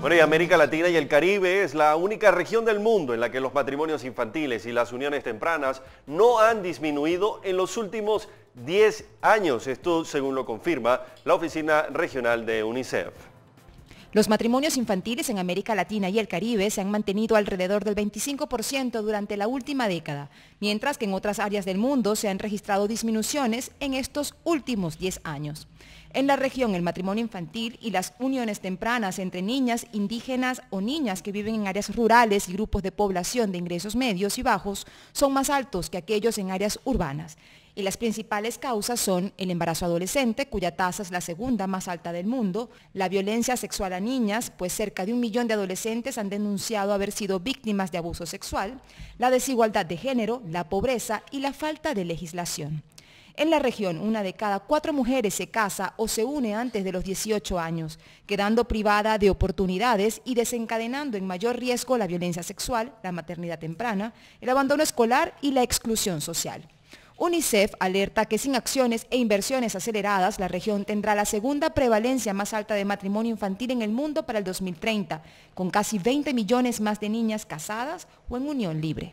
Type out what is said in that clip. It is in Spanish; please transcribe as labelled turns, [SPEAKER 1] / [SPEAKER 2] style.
[SPEAKER 1] Bueno, y América Latina y el Caribe es la única región del mundo en la que los matrimonios infantiles y las uniones tempranas no han disminuido en los últimos 10 años. Esto según lo confirma la Oficina Regional de UNICEF.
[SPEAKER 2] Los matrimonios infantiles en América Latina y el Caribe se han mantenido alrededor del 25% durante la última década, mientras que en otras áreas del mundo se han registrado disminuciones en estos últimos 10 años. En la región, el matrimonio infantil y las uniones tempranas entre niñas indígenas o niñas que viven en áreas rurales y grupos de población de ingresos medios y bajos son más altos que aquellos en áreas urbanas y las principales causas son el embarazo adolescente, cuya tasa es la segunda más alta del mundo, la violencia sexual a niñas, pues cerca de un millón de adolescentes han denunciado haber sido víctimas de abuso sexual, la desigualdad de género, la pobreza y la falta de legislación. En la región, una de cada cuatro mujeres se casa o se une antes de los 18 años, quedando privada de oportunidades y desencadenando en mayor riesgo la violencia sexual, la maternidad temprana, el abandono escolar y la exclusión social. UNICEF alerta que sin acciones e inversiones aceleradas, la región tendrá la segunda prevalencia más alta de matrimonio infantil en el mundo para el 2030, con casi 20 millones más de niñas casadas o en unión libre.